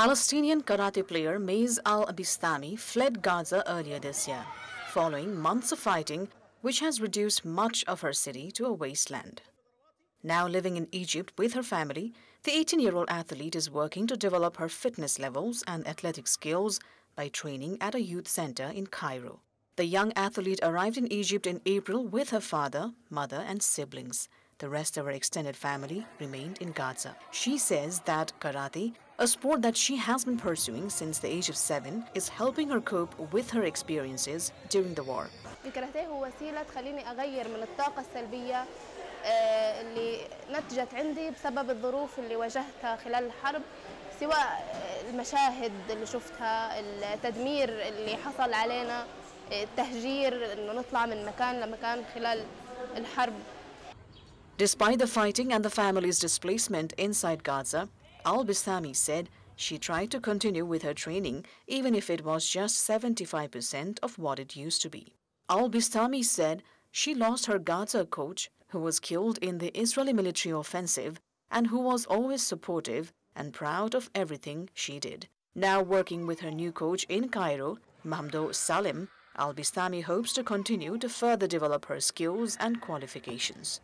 Palestinian karate player Maiz al-Bistami fled Gaza earlier this year, following months of fighting which has reduced much of her city to a wasteland. Now living in Egypt with her family, the 18-year-old athlete is working to develop her fitness levels and athletic skills by training at a youth center in Cairo. The young athlete arrived in Egypt in April with her father, mother and siblings. The rest of her extended family remained in Gaza. She says that karate, a sport that she has been pursuing since the age of seven, is helping her cope with her experiences during the war. اللي نتجت عندي بسبب الظروف اللي واجهتها خلال الحرب سواء المشاهد اللي شفتها التدمير اللي حصل علينا التهجير انه نطلع من مكان لمكان خلال الحرب Despite the fighting and the family's displacement inside Gaza, al Bistami said she tried to continue with her training even if it was just 75% of what it used to be. Al-Bistami said she lost her Gaza coach who was killed in the Israeli military offensive and who was always supportive and proud of everything she did. Now working with her new coach in Cairo, Mahmoud Salim, Al-Bistami hopes to continue to further develop her skills and qualifications.